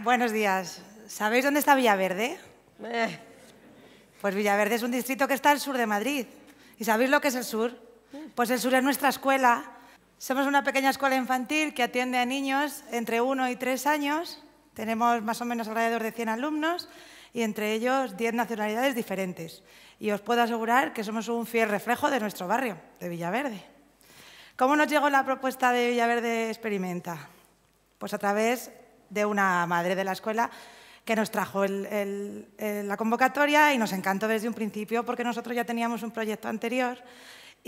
Buenos días. ¿Sabéis dónde está Villaverde? Eh. Pues Villaverde es un distrito que está al sur de Madrid. ¿Y sabéis lo que es el sur? Pues el sur es nuestra escuela. Somos una pequeña escuela infantil que atiende a niños entre 1 y 3 años. Tenemos más o menos alrededor de 100 alumnos y entre ellos 10 nacionalidades diferentes. Y os puedo asegurar que somos un fiel reflejo de nuestro barrio, de Villaverde. ¿Cómo nos llegó la propuesta de Villaverde Experimenta? Pues a través de una madre de la escuela que nos trajo la convocatoria y nos encantó desde un principio porque nosotros ya teníamos un proyecto anterior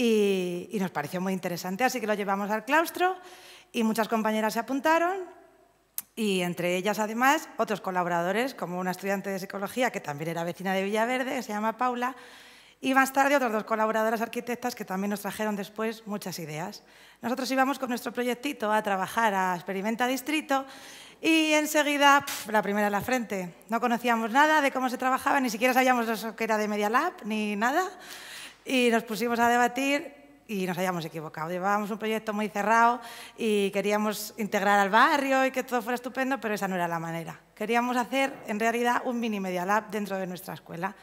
y, nos pareció muy interesante, así que lo llevamos al claustro y muchas compañeras se apuntaron y entre ellas además otros colaboradores como una estudiante de psicología que también era vecina de Villaverde, se llama Paula, y más tarde otras dos colaboradoras arquitectas que también nos trajeron después muchas ideas. Nosotros íbamos con nuestro proyectito a trabajar a Experimenta Distrito y enseguida la primera a la frente. No conocíamos nada de cómo se trabajaba, ni siquiera sabíamos eso que era de Media Lab ni nada. Y nos pusimos a debatir y nos habíamos equivocado. Llevábamos un proyecto muy cerrado y queríamos integrar al barrio y que todo fuera estupendo, pero esa no era la manera. Queríamos hacer, en realidad, un mini Media Lab dentro de nuestra escuela.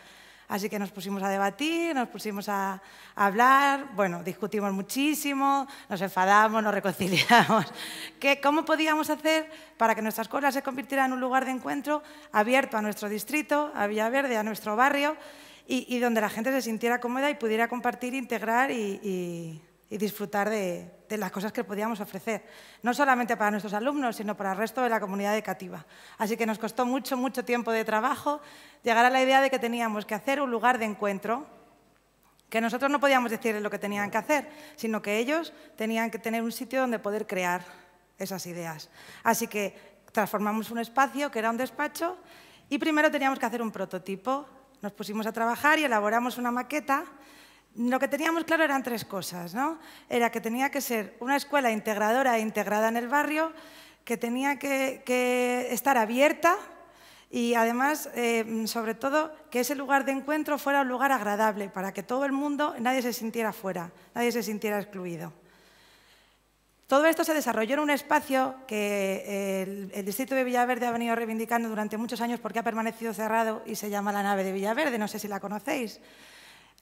Así que nos pusimos a debatir, nos pusimos a, hablar, bueno, discutimos muchísimo, nos enfadamos, nos reconciliamos. ¿Qué, ¿Cómo podíamos hacer para que nuestra escuela se convirtiera en un lugar de encuentro abierto a nuestro distrito, a Villaverde, a nuestro barrio, y, donde la gente se sintiera cómoda y pudiera compartir, integrar y y disfrutar de, las cosas que podíamos ofrecer, no solamente para nuestros alumnos, sino para el resto de la comunidad educativa. Así que nos costó mucho, mucho tiempo de trabajo llegar a la idea de que teníamos que hacer un lugar de encuentro, que nosotros no podíamos decirles lo que tenían que hacer, sino que ellos tenían que tener un sitio donde poder crear esas ideas. Así que transformamos un espacio que era un despacho y primero teníamos que hacer un prototipo. Nos pusimos a trabajar y elaboramos una maqueta lo que teníamos claro eran tres cosas, ¿no? Era que tenía que ser una escuela integradora e integrada en el barrio, que tenía que, estar abierta y además, eh, sobre todo, que ese lugar de encuentro fuera un lugar agradable para que todo el mundo, nadie se sintiera fuera, nadie se sintiera excluido. Todo esto se desarrolló en un espacio que eh, el, distrito de Villaverde ha venido reivindicando durante muchos años porque ha permanecido cerrado y se llama la nave de Villaverde, no sé si la conocéis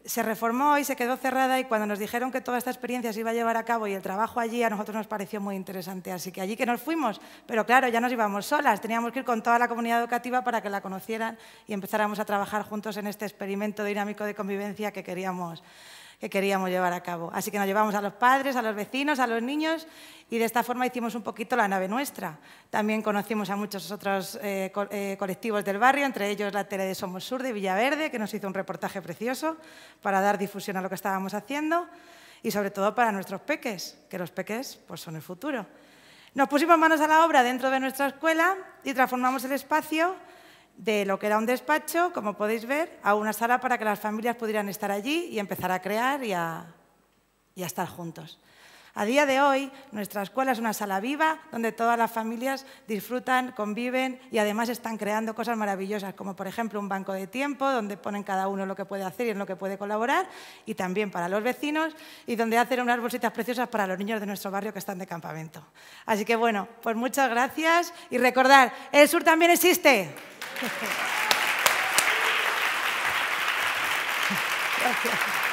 se reformó y se quedó cerrada y cuando nos dijeron que toda esta experiencia se iba a llevar a cabo y el trabajo allí, a nosotros nos pareció muy interesante. Así que allí que nos fuimos, pero claro, ya nos íbamos solas, teníamos que ir con toda la comunidad educativa para que la conocieran y empezáramos a trabajar juntos en este experimento dinámico de convivencia que queríamos que queríamos llevar a cabo. Así que nos llevamos a los padres, a los vecinos, a los niños y de esta forma hicimos un poquito la nave nuestra. También conocimos a muchos otros eh, eh, colectivos del barrio, entre ellos la tele de Somos Sur de Villaverde, que nos hizo un reportaje precioso para dar difusión a lo que estábamos haciendo y sobre todo para nuestros peques, que los peques pues, son el futuro. Nos pusimos manos a la obra dentro de nuestra escuela y transformamos el espacio de lo que era un despacho, como podéis ver, a una sala para que las familias pudieran estar allí y empezar a crear y a, estar juntos. A día de hoy, nuestra escuela es una sala viva donde todas las familias disfrutan, conviven y además están creando cosas maravillosas, como por ejemplo un banco de tiempo donde ponen cada uno lo que puede hacer y en lo que puede colaborar, y también para los vecinos, y donde hacen unas bolsitas preciosas para los niños de nuestro barrio que están de campamento. Así que bueno, pues muchas gracias y recordar, el sur también existe. Thank